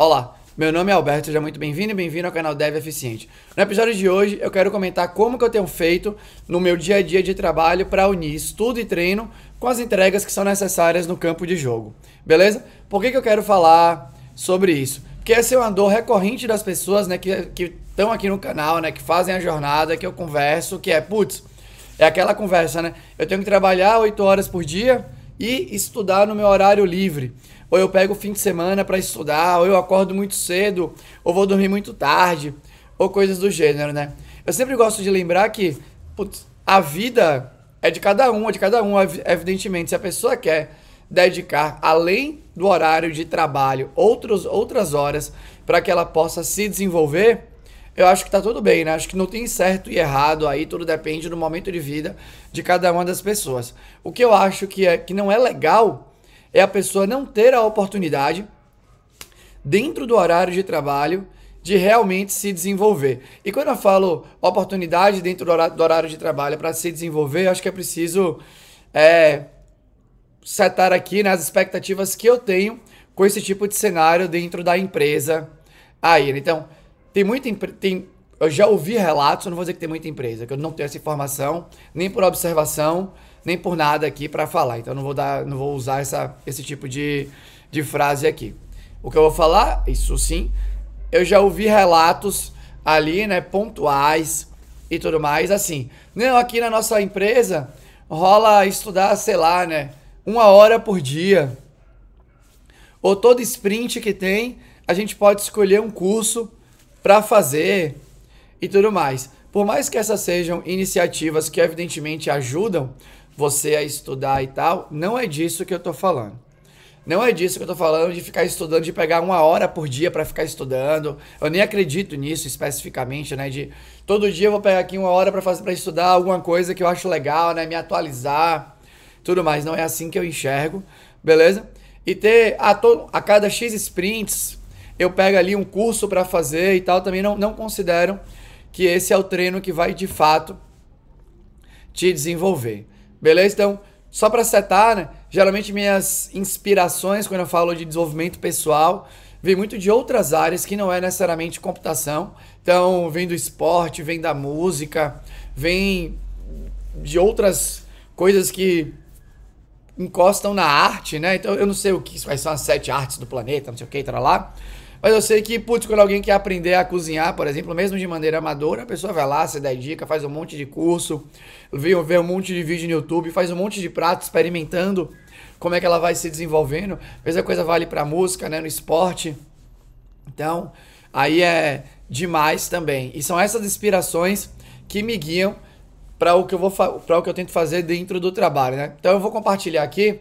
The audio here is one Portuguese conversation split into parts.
Olá, meu nome é Alberto, seja muito bem-vindo e bem-vindo ao canal Dev Eficiente. No episódio de hoje eu quero comentar como que eu tenho feito no meu dia a dia de trabalho para unir estudo e treino com as entregas que são necessárias no campo de jogo, beleza? Por que, que eu quero falar sobre isso? Porque essa é uma dor recorrente das pessoas né, que estão aqui no canal, né, que fazem a jornada, que eu converso, que é, putz, é aquela conversa, né? Eu tenho que trabalhar 8 horas por dia e estudar no meu horário livre ou eu pego o fim de semana para estudar, ou eu acordo muito cedo, ou vou dormir muito tarde, ou coisas do gênero, né? Eu sempre gosto de lembrar que putz, a vida é de cada um, é de cada um, evidentemente. Se a pessoa quer dedicar, além do horário de trabalho, outros, outras horas para que ela possa se desenvolver, eu acho que tá tudo bem, né? Acho que não tem certo e errado aí, tudo depende do momento de vida de cada uma das pessoas. O que eu acho que, é, que não é legal é a pessoa não ter a oportunidade, dentro do horário de trabalho, de realmente se desenvolver. E quando eu falo oportunidade dentro do horário de trabalho para se desenvolver, acho que é preciso é, setar aqui né, as expectativas que eu tenho com esse tipo de cenário dentro da empresa aí. Né? Então, tem muita tem eu já ouvi relatos, eu não vou dizer que tem muita empresa, que eu não tenho essa informação, nem por observação, nem por nada aqui para falar. Então não vou dar, não vou usar essa, esse tipo de, de frase aqui. O que eu vou falar, isso sim, eu já ouvi relatos ali, né, pontuais e tudo mais, assim. Não, aqui na nossa empresa rola estudar, sei lá, né, uma hora por dia. Ou todo sprint que tem, a gente pode escolher um curso para fazer e tudo mais. Por mais que essas sejam iniciativas que evidentemente ajudam, você a estudar e tal. Não é disso que eu tô falando. Não é disso que eu tô falando de ficar estudando, de pegar uma hora por dia para ficar estudando. Eu nem acredito nisso especificamente, né? De todo dia eu vou pegar aqui uma hora para fazer para estudar alguma coisa que eu acho legal, né? Me atualizar, tudo mais. Não é assim que eu enxergo, beleza? E ter a, todo a cada X sprints eu pego ali um curso para fazer e tal. Também não, não considero que esse é o treino que vai de fato te desenvolver. Beleza? Então, só para setar, né? geralmente minhas inspirações quando eu falo de desenvolvimento pessoal vem muito de outras áreas que não é necessariamente computação. Então, vem do esporte, vem da música, vem de outras coisas que encostam na arte, né? Então, eu não sei o que, quais são as sete artes do planeta, não sei o que, tá lá. Mas eu sei que, putz, quando alguém quer aprender a cozinhar, por exemplo, mesmo de maneira amadora, a pessoa vai lá, se dá dica, faz um monte de curso, vê, vê um monte de vídeo no YouTube, faz um monte de prato experimentando como é que ela vai se desenvolvendo. Mesma coisa vale para música, né, no esporte. Então, aí é demais também. E são essas inspirações que me guiam para o que eu vou para o que eu tento fazer dentro do trabalho, né? Então eu vou compartilhar aqui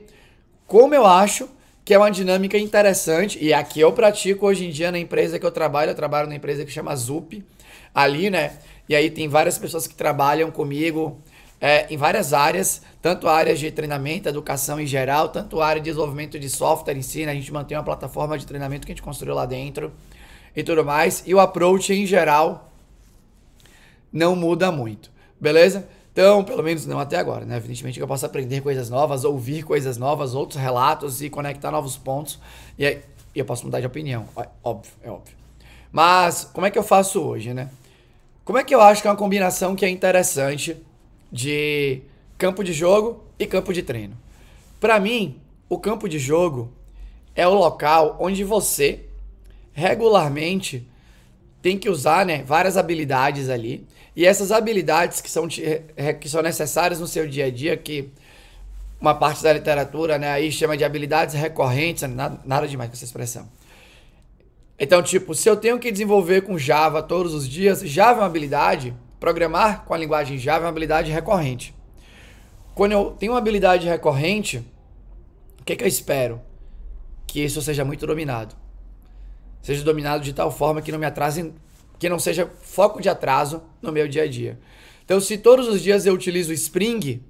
como eu acho que é uma dinâmica interessante e aqui eu pratico hoje em dia na empresa que eu trabalho, eu trabalho na empresa que chama Zup, ali, né? E aí tem várias pessoas que trabalham comigo é, em várias áreas, tanto áreas de treinamento, educação em geral, tanto área de desenvolvimento de software em si, né? A gente mantém uma plataforma de treinamento que a gente construiu lá dentro e tudo mais. E o approach em geral não muda muito, beleza? Então, pelo menos não até agora, né? Evidentemente que eu posso aprender coisas novas, ouvir coisas novas, outros relatos e conectar novos pontos. E aí eu posso mudar de opinião. Óbvio, é óbvio. Mas como é que eu faço hoje, né? Como é que eu acho que é uma combinação que é interessante de campo de jogo e campo de treino? Para mim, o campo de jogo é o local onde você regularmente tem que usar né, várias habilidades ali e essas habilidades que são, que são necessárias no seu dia a dia, que uma parte da literatura né, aí chama de habilidades recorrentes, né, nada, nada demais com essa expressão. Então, tipo, se eu tenho que desenvolver com Java todos os dias, Java é uma habilidade, programar com a linguagem Java é uma habilidade recorrente. Quando eu tenho uma habilidade recorrente, o que, é que eu espero? Que isso seja muito dominado. Seja dominado de tal forma que não me atrase que não seja foco de atraso no meu dia a dia. Então, se todos os dias eu utilizo Spring,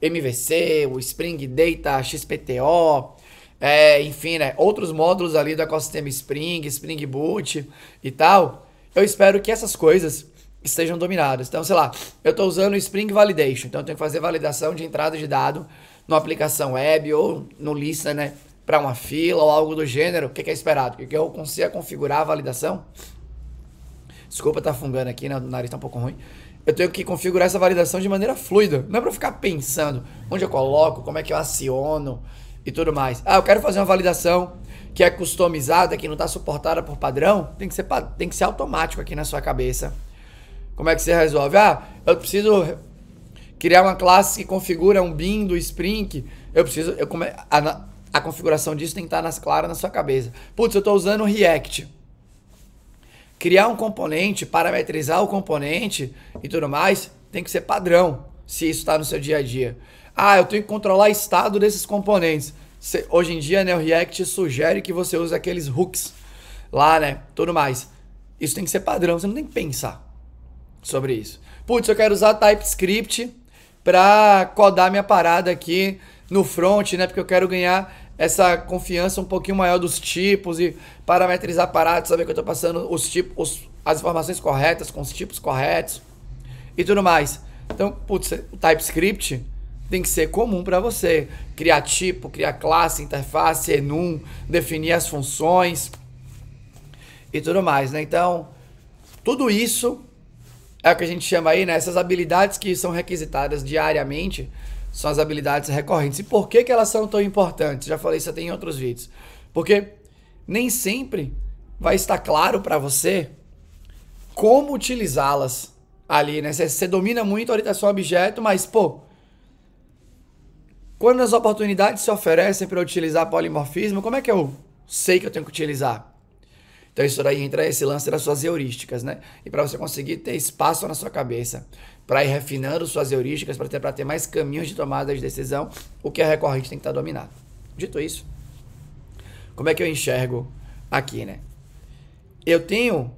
MVC, o Spring Data, XPTO, é, enfim, né, outros módulos ali do ecossistema Spring, Spring Boot e tal, eu espero que essas coisas estejam dominadas. Então, sei lá, eu estou usando Spring Validation, então eu tenho que fazer validação de entrada de dado numa aplicação web ou no lista, né, para uma fila ou algo do gênero. O que, é esperado? Que eu consiga configurar a validação Desculpa tá fungando aqui, né? O nariz tá um pouco ruim. Eu tenho que configurar essa validação de maneira fluida. Não é para ficar pensando onde eu coloco, como é que eu aciono e tudo mais. Ah, eu quero fazer uma validação que é customizada, que não está suportada por padrão. Tem que, ser, tem que ser automático aqui na sua cabeça. Como é que você resolve? Ah, eu preciso criar uma classe que configura um BIM do Spring. Eu preciso. Eu come, a, a configuração disso tem que estar tá nas, claras na sua cabeça. Putz, eu estou usando o React criar um componente, parametrizar o componente e tudo mais, tem que ser padrão, se isso está no seu dia a dia. Ah, eu tenho que controlar o estado desses componentes. hoje em dia, né, o React sugere que você use aqueles hooks lá, né, tudo mais. Isso tem que ser padrão, você não tem que pensar sobre isso. Putz, eu quero usar TypeScript para codar minha parada aqui no front, né, porque eu quero ganhar essa confiança um pouquinho maior dos tipos e parametrizar a saber que eu estou passando os tipos, os, as informações corretas, com os tipos corretos e tudo mais. Então, putz, o TypeScript tem que ser comum para você. Criar tipo, criar classe, interface, enum, definir as funções e tudo mais, né? Então, tudo isso é o que a gente chama aí, né? Essas habilidades que são requisitadas diariamente são as habilidades recorrentes. E por que, que elas são tão importantes? Já falei isso até em outros vídeos. Porque nem sempre vai estar claro para você como utilizá-las ali, né? Você, você domina muito a orientação a objeto, mas, pô, quando as oportunidades se oferecem para utilizar polimorfismo, como é que eu sei que eu tenho que utilizar? Então isso daí entra esse lance das suas heurísticas, né? E para você conseguir ter espaço na sua cabeça para ir refinando suas heurísticas, para ter, ter mais caminhos de tomada de decisão, o que é recorrente tem que estar tá dominado. Dito isso, como é que eu enxergo aqui, né? Eu tenho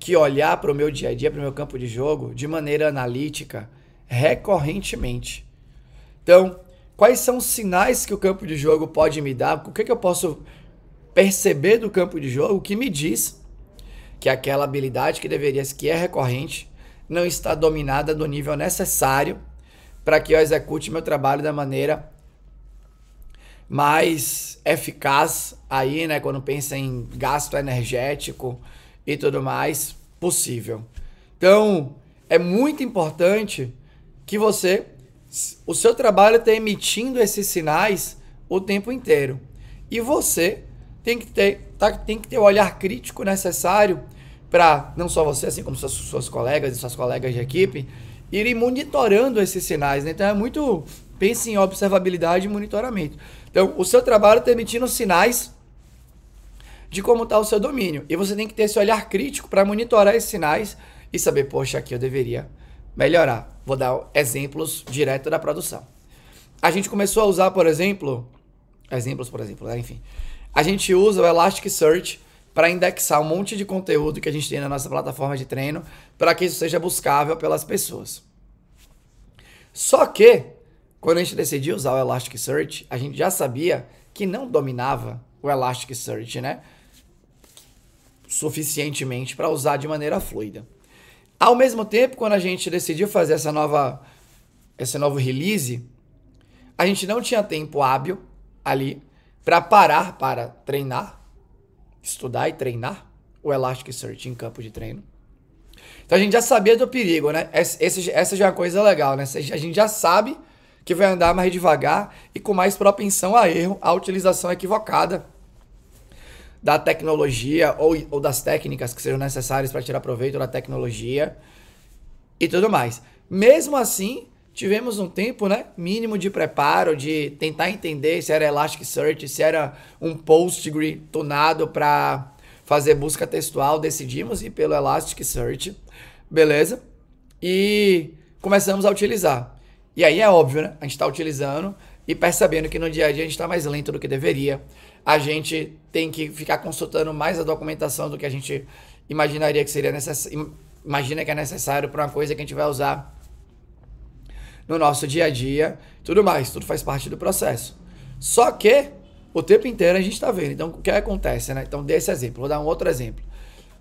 que olhar para o meu dia a dia, para o meu campo de jogo, de maneira analítica, recorrentemente. Então, quais são os sinais que o campo de jogo pode me dar? O que, é que eu posso perceber do campo de jogo, o que me diz que aquela habilidade que deveria, que é recorrente, não está dominada do nível necessário para que eu execute meu trabalho da maneira mais eficaz aí, né, quando pensa em gasto energético e tudo mais possível. Então, é muito importante que você o seu trabalho está emitindo esses sinais o tempo inteiro. E você tem que ter, tá, tem que ter o olhar crítico necessário para não só você, assim como suas, suas colegas e suas colegas de equipe, irem monitorando esses sinais. Né? Então é muito. Pense em observabilidade e monitoramento. Então, o seu trabalho está emitindo sinais de como está o seu domínio. E você tem que ter esse olhar crítico para monitorar esses sinais e saber, poxa, aqui eu deveria melhorar. Vou dar exemplos direto da produção. A gente começou a usar, por exemplo, exemplos, por exemplo, né? enfim. A gente usa o Elasticsearch para indexar um monte de conteúdo que a gente tem na nossa plataforma de treino para que isso seja buscável pelas pessoas. Só que, quando a gente decidiu usar o Elasticsearch, a gente já sabia que não dominava o Elasticsearch, né? Suficientemente para usar de maneira fluida. Ao mesmo tempo, quando a gente decidiu fazer essa nova, esse novo release, a gente não tinha tempo hábil ali para parar para treinar, estudar e treinar o Elasticsearch em campo de treino. Então a gente já sabia do perigo, né? Esse, essa já é uma coisa legal, né? A gente já sabe que vai andar mais devagar e com mais propensão a erro, a utilização equivocada da tecnologia ou, ou das técnicas que sejam necessárias para tirar proveito da tecnologia e tudo mais. Mesmo assim, tivemos um tempo, né, mínimo de preparo, de tentar entender se era Elasticsearch, se era um Postgre tunado para fazer busca textual, decidimos ir pelo Elasticsearch, beleza? E começamos a utilizar. E aí é óbvio, né? A gente está utilizando e percebendo que no dia a dia a gente está mais lento do que deveria. A gente tem que ficar consultando mais a documentação do que a gente imaginaria que seria necessário. Imagina que é necessário para uma coisa que a gente vai usar no nosso dia a dia, tudo mais, tudo faz parte do processo. Só que o tempo inteiro a gente está vendo. Então, o que acontece, né? Então, desse exemplo. Vou dar um outro exemplo.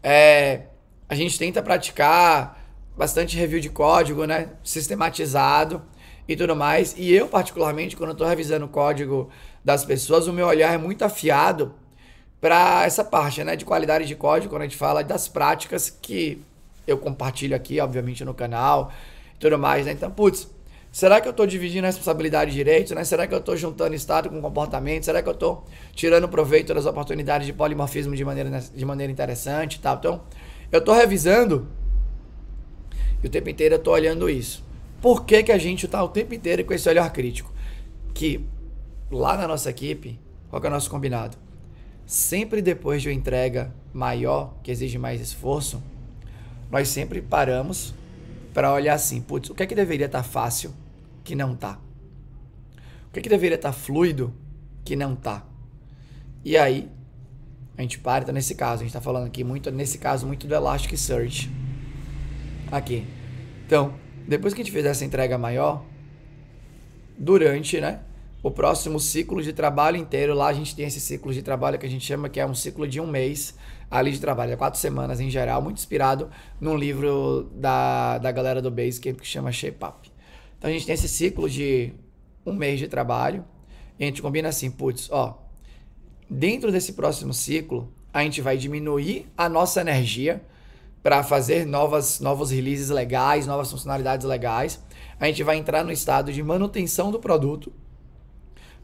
É, a gente tenta praticar bastante review de código, né? Sistematizado e tudo mais. E eu, particularmente, quando estou revisando o código das pessoas, o meu olhar é muito afiado para essa parte, né? De qualidade de código, quando a gente fala das práticas que eu compartilho aqui, obviamente, no canal e tudo mais, né? Então, putz, Será que eu estou dividindo responsabilidade e direitos? Né? Será que eu estou juntando Estado com comportamento? Será que eu estou tirando proveito das oportunidades de polimorfismo de maneira, de maneira interessante? Tá? Então, eu estou revisando e o tempo inteiro eu estou olhando isso. Por que, que a gente está o tempo inteiro com esse olhar crítico? Que lá na nossa equipe, qual é o nosso combinado? Sempre depois de uma entrega maior, que exige mais esforço, nós sempre paramos para olhar assim, putz, o que é que deveria estar tá fácil que não tá? O que, que deveria estar tá fluido que não tá? E aí, a gente para, então nesse caso, a gente está falando aqui muito, nesse caso, muito do Elasticsearch. Aqui. Então, depois que a gente fizer essa entrega maior, durante, né? O próximo ciclo de trabalho inteiro, lá a gente tem esse ciclo de trabalho que a gente chama que é um ciclo de um mês ali de trabalho, é quatro semanas em geral, muito inspirado num livro da, da galera do Basecamp que chama Shape Up. Então a gente tem esse ciclo de um mês de trabalho. a gente combina assim, putz, ó, dentro desse próximo ciclo, a gente vai diminuir a nossa energia para fazer novas, novos releases legais, novas funcionalidades legais. A gente vai entrar no estado de manutenção do produto,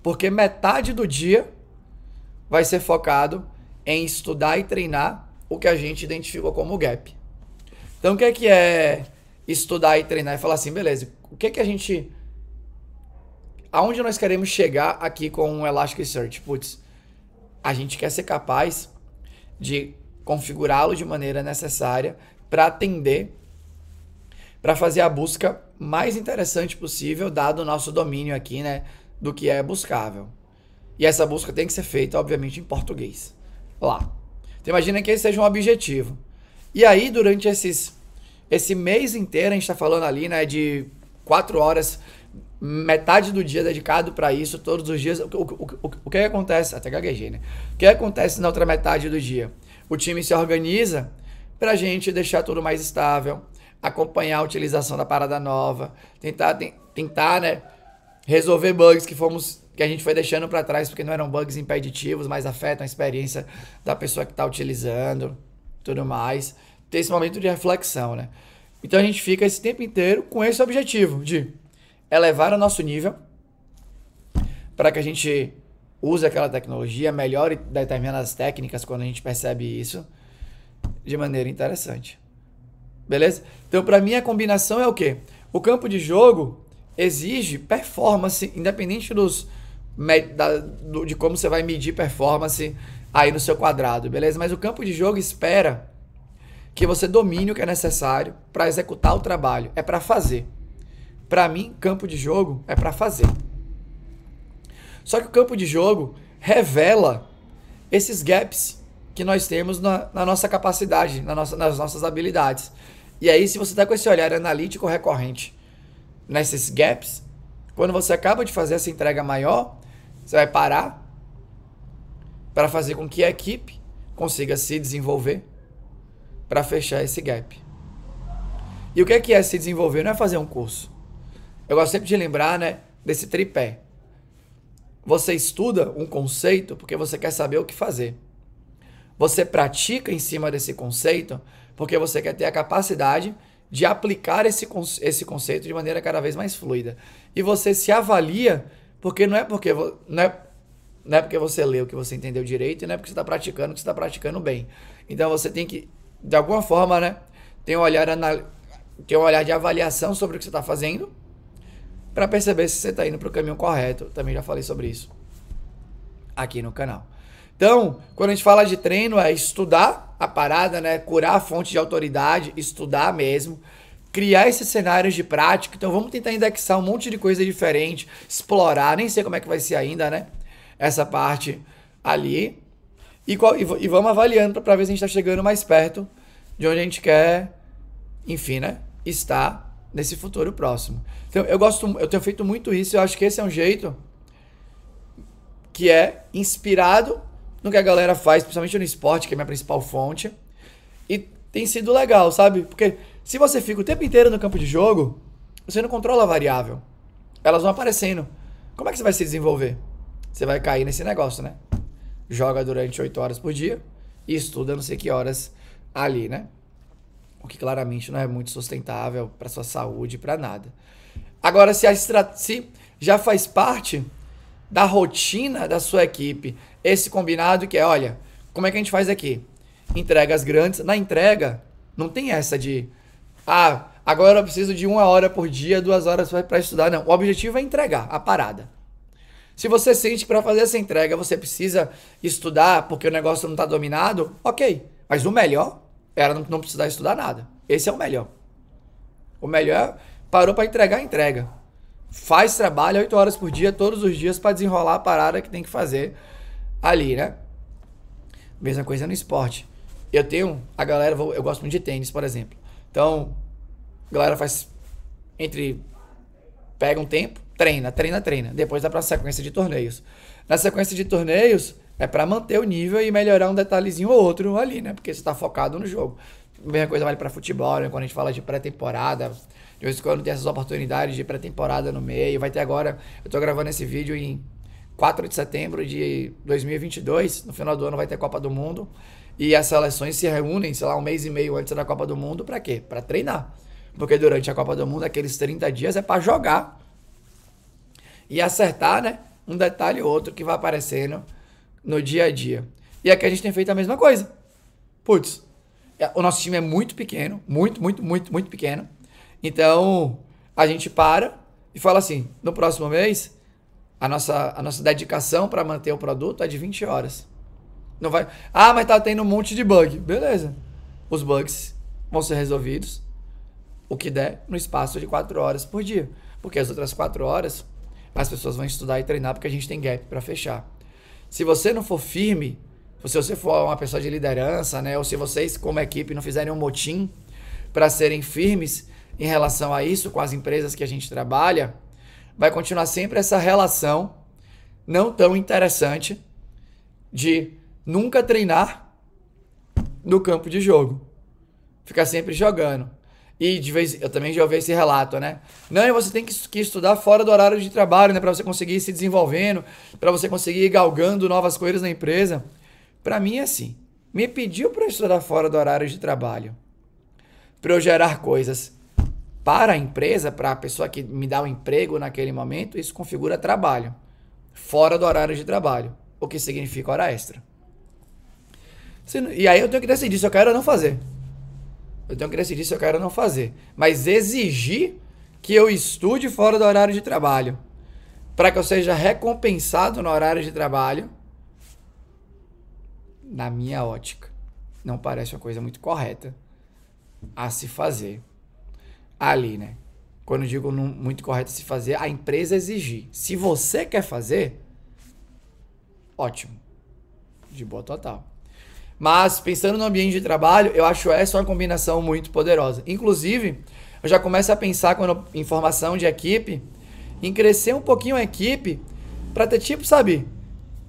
porque metade do dia vai ser focado em estudar e treinar o que a gente identificou como gap. Então, o que é, que é estudar e treinar? E é falar assim, beleza, o que é que a gente. Aonde nós queremos chegar aqui com o Elasticsearch? Putz, a gente quer ser capaz de configurá-lo de maneira necessária para atender, para fazer a busca mais interessante possível, dado o nosso domínio aqui, né? Do que é buscável. E essa busca tem que ser feita, obviamente, em português. Lá. Então, imagina que esse seja um objetivo. E aí, durante esses, esse mês inteiro, a gente está falando ali, né? De quatro horas, metade do dia dedicado para isso, todos os dias. O, o, o, o que acontece? Até gaguejei, né? O que acontece na outra metade do dia? O time se organiza para a gente deixar tudo mais estável, acompanhar a utilização da parada nova, tentar, tentar né, resolver bugs que fomos que a gente foi deixando para trás porque não eram bugs impeditivos, mas afetam a experiência da pessoa que está utilizando, tudo mais. Ter esse momento de reflexão, né? Então a gente fica esse tempo inteiro com esse objetivo de elevar o nosso nível para que a gente use aquela tecnologia, melhore determinadas técnicas quando a gente percebe isso de maneira interessante. Beleza? Então, para mim, a combinação é o quê? O campo de jogo exige performance, independente dos, da, do, de como você vai medir performance aí no seu quadrado, beleza? Mas o campo de jogo espera que você domine o que é necessário para executar o trabalho. É para fazer. Para mim, campo de jogo é para fazer. Só que o campo de jogo revela esses gaps que nós temos na, na nossa capacidade, na nossa, nas nossas habilidades. E aí, se você está com esse olhar analítico recorrente nesses gaps, quando você acaba de fazer essa entrega maior, você vai parar para fazer com que a equipe consiga se desenvolver, para fechar esse gap. E o que é que é se desenvolver? Não é fazer um curso. Eu gosto sempre de lembrar, né, desse tripé. Você estuda um conceito porque você quer saber o que fazer. Você pratica em cima desse conceito porque você quer ter a capacidade de aplicar esse, esse conceito de maneira cada vez mais fluida. E você se avalia porque não é porque não é, não é porque você leu que você entendeu direito, e não é porque você está praticando que você está praticando bem. Então você tem que de alguma forma, né, tem um olhar, anal... tem um olhar de avaliação sobre o que você está fazendo para perceber se você está indo para o caminho correto. Também já falei sobre isso aqui no canal. Então, quando a gente fala de treino, é estudar a parada, né? Curar a fonte de autoridade, estudar mesmo, criar esses cenários de prática. Então, vamos tentar indexar um monte de coisa diferente, explorar. Nem sei como é que vai ser ainda, né? Essa parte ali e, qual, e, e vamos avaliando para ver se a gente está chegando mais perto de onde a gente quer, enfim, né? Estar nesse futuro próximo. Então, eu gosto, eu tenho feito muito isso, eu acho que esse é um jeito que é inspirado no que a galera faz, principalmente no esporte, que é minha principal fonte. E tem sido legal, sabe? Porque se você fica o tempo inteiro no campo de jogo, você não controla a variável. Elas vão aparecendo. Como é que você vai se desenvolver? Você vai cair nesse negócio, né? joga durante 8 horas por dia e estuda não sei que horas ali, né? O que claramente não é muito sustentável para sua saúde, para nada. Agora, se, a estra... se já faz parte da rotina da sua equipe esse combinado que é, olha, como é que a gente faz aqui? Entregas grandes. Na entrega, não tem essa de, ah, agora eu preciso de uma hora por dia, duas horas para estudar. Não, o objetivo é entregar a parada. Se você sente para fazer essa entrega, você precisa estudar porque o negócio não está dominado, ok. Mas o melhor era não, não precisar estudar nada. Esse é o melhor. O melhor é parou para entregar, entrega. Faz trabalho 8 horas por dia, todos os dias, para desenrolar a parada que tem que fazer ali, né? Mesma coisa no esporte. Eu tenho, a galera, eu gosto muito de tênis, por exemplo. Então, a galera faz entre. pega um tempo, treina, treina, treina. Depois dá para sequência de torneios. Na sequência de torneios, é para manter o nível e melhorar um detalhezinho ou outro ali, né? Porque você está focado no jogo. A mesma coisa vale para futebol, né? quando a gente fala de pré-temporada. De vez em quando tem essas oportunidades de pré-temporada no meio. Vai ter agora. Eu estou gravando esse vídeo em 4 de setembro de 2022. No final do ano vai ter Copa do Mundo. E as seleções se reúnem, sei lá, um mês e meio antes da Copa do Mundo. Para quê? Para treinar. Porque durante a Copa do Mundo, aqueles 30 dias é para jogar e acertar, né? Um detalhe ou outro que vai aparecendo no dia a dia. E aqui a gente tem feito a mesma coisa. Putz, é, o nosso time é muito pequeno, muito, muito, muito, muito pequeno. Então, a gente para e fala assim: no próximo mês, a nossa, a nossa dedicação para manter o produto é de 20 horas. Não vai. Ah, mas tá tendo um monte de bug. Beleza. Os bugs vão ser resolvidos, o que der, no espaço de 4 horas por dia. Porque as outras 4 horas as pessoas vão estudar e treinar porque a gente tem gap para fechar. Se você não for firme, se você for uma pessoa de liderança, né, ou se vocês como equipe não fizerem um motim para serem firmes em relação a isso com as empresas que a gente trabalha, vai continuar sempre essa relação não tão interessante de nunca treinar no campo de jogo. Ficar sempre jogando. E de vez, eu também já ouvi esse relato, né? Não, e você tem que, que estudar fora do horário de trabalho, né? Para você conseguir ir se desenvolvendo, para você conseguir ir galgando novas coisas na empresa. Para mim é assim. Me pediu para estudar fora do horário de trabalho, para eu gerar coisas para a empresa, para a pessoa que me dá o um emprego naquele momento, isso configura trabalho fora do horário de trabalho, o que significa hora extra. E aí eu tenho que decidir se eu quero ou não fazer eu tenho que decidir se eu quero ou não fazer. Mas exigir que eu estude fora do horário de trabalho para que eu seja recompensado no horário de trabalho, na minha ótica, não parece uma coisa muito correta a se fazer. Ali, né? Quando eu digo não, muito correto a se fazer, a empresa exigir. Se você quer fazer, ótimo. De boa total. Mas pensando no ambiente de trabalho, eu acho essa uma combinação muito poderosa. Inclusive, eu já começo a pensar quando em formação de equipe, em crescer um pouquinho a equipe para ter tipo, sabe,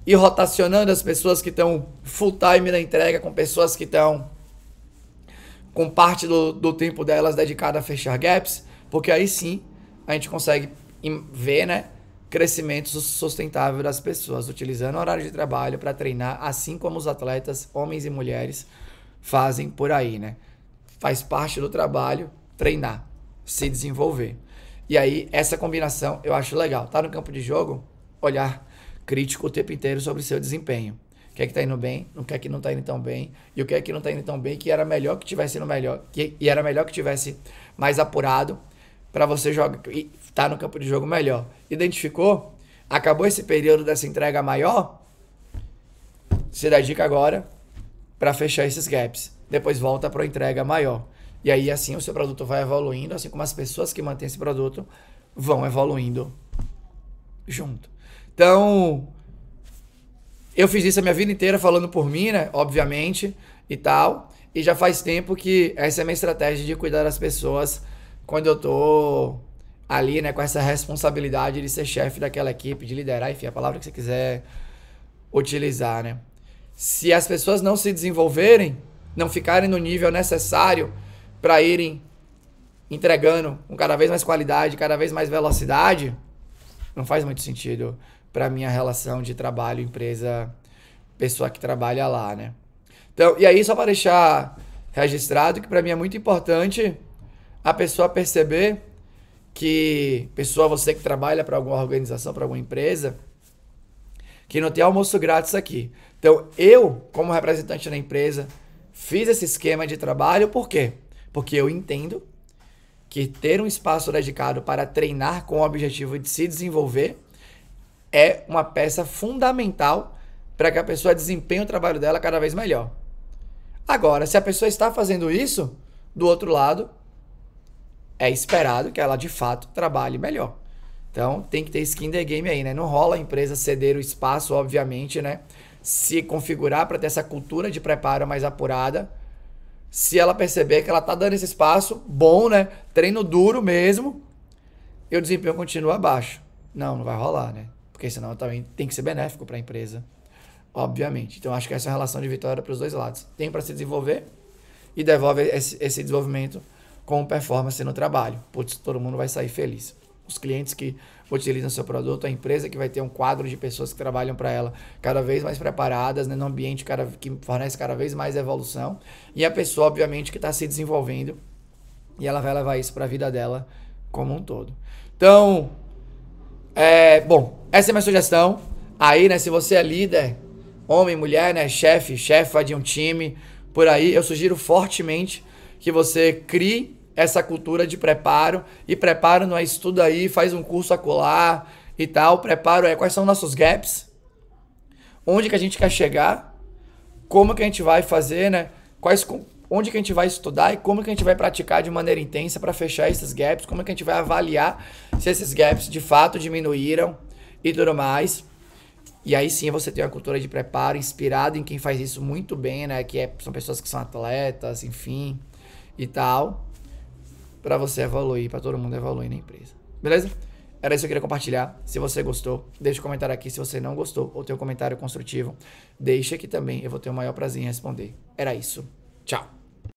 ir rotacionando as pessoas que estão full time na entrega com pessoas que estão com parte do, do tempo delas dedicada a fechar gaps, porque aí sim a gente consegue ver, né? crescimento sustentável das pessoas, utilizando o horário de trabalho para treinar, assim como os atletas, homens e mulheres, fazem por aí, né? Faz parte do trabalho treinar, se desenvolver. E aí, essa combinação eu acho legal. Tá no campo de jogo? Olhar crítico o tempo inteiro sobre o seu desempenho. O que é que tá indo bem, o que é que não tá indo tão bem, e o que é que não tá indo tão bem, que era melhor que tivesse no melhor, que, e era melhor que tivesse mais apurado para você jogar e estar tá no campo de jogo melhor. Identificou? Acabou esse período dessa entrega maior? Se dá dica agora para fechar esses gaps. Depois volta para a entrega maior. E aí assim o seu produto vai evoluindo, assim como as pessoas que mantêm esse produto vão evoluindo junto. Então, eu fiz isso a minha vida inteira falando por mim, né? Obviamente, e tal. E já faz tempo que essa é a minha estratégia de cuidar das pessoas quando eu tô ali, né, com essa responsabilidade de ser chefe daquela equipe, de liderar, enfim, a palavra que você quiser utilizar, né? Se as pessoas não se desenvolverem, não ficarem no nível necessário para irem entregando com cada vez mais qualidade, cada vez mais velocidade, não faz muito sentido para minha relação de trabalho, empresa, pessoa que trabalha lá, né? Então, e aí só para deixar registrado que para mim é muito importante a pessoa perceber que, pessoa, você que trabalha para alguma organização, para alguma empresa, que não tem almoço grátis aqui. Então, eu, como representante da empresa, fiz esse esquema de trabalho, por quê? Porque eu entendo que ter um espaço dedicado para treinar com o objetivo de se desenvolver é uma peça fundamental para que a pessoa desempenhe o trabalho dela cada vez melhor. Agora, se a pessoa está fazendo isso, do outro lado, é esperado que ela de fato trabalhe melhor. Então tem que ter skin the game aí, né? Não rola a empresa ceder o espaço, obviamente, né? Se configurar para ter essa cultura de preparo mais apurada. Se ela perceber que ela tá dando esse espaço, bom, né? Treino duro mesmo, e o desempenho continua abaixo. Não, não vai rolar, né? Porque senão também tem que ser benéfico para a empresa, obviamente. Então acho que essa é a relação de vitória para os dois lados. Tem para se desenvolver e devolve esse, esse desenvolvimento com performance no trabalho. Putz, todo mundo vai sair feliz. Os clientes que utilizam seu produto, a empresa que vai ter um quadro de pessoas que trabalham para ela cada vez mais preparadas, né, num ambiente cada, que fornece cada vez mais evolução, e a pessoa, obviamente, que está se desenvolvendo e ela vai levar isso para a vida dela como um todo. Então, é, bom, essa é a minha sugestão. Aí, né, se você é líder, homem, mulher, né, chefe, chefa de um time, por aí, eu sugiro fortemente que você crie essa cultura de preparo. E preparo não é estuda aí, faz um curso acolá e tal. Preparo é quais são nossos gaps, onde que a gente quer chegar, como que a gente vai fazer, né? Quais, onde que a gente vai estudar e como que a gente vai praticar de maneira intensa para fechar esses gaps, como que a gente vai avaliar se esses gaps de fato diminuíram e tudo mais. E aí sim você tem uma cultura de preparo inspirado em quem faz isso muito bem, né? Que é, são pessoas que são atletas, enfim, e tal para você evoluir, é para todo mundo evoluir é na empresa. Beleza? Era isso que eu queria compartilhar. Se você gostou, deixe um comentário aqui. Se você não gostou ou tem um comentário construtivo, deixe aqui também. Eu vou ter o maior prazer em responder. Era isso. Tchau.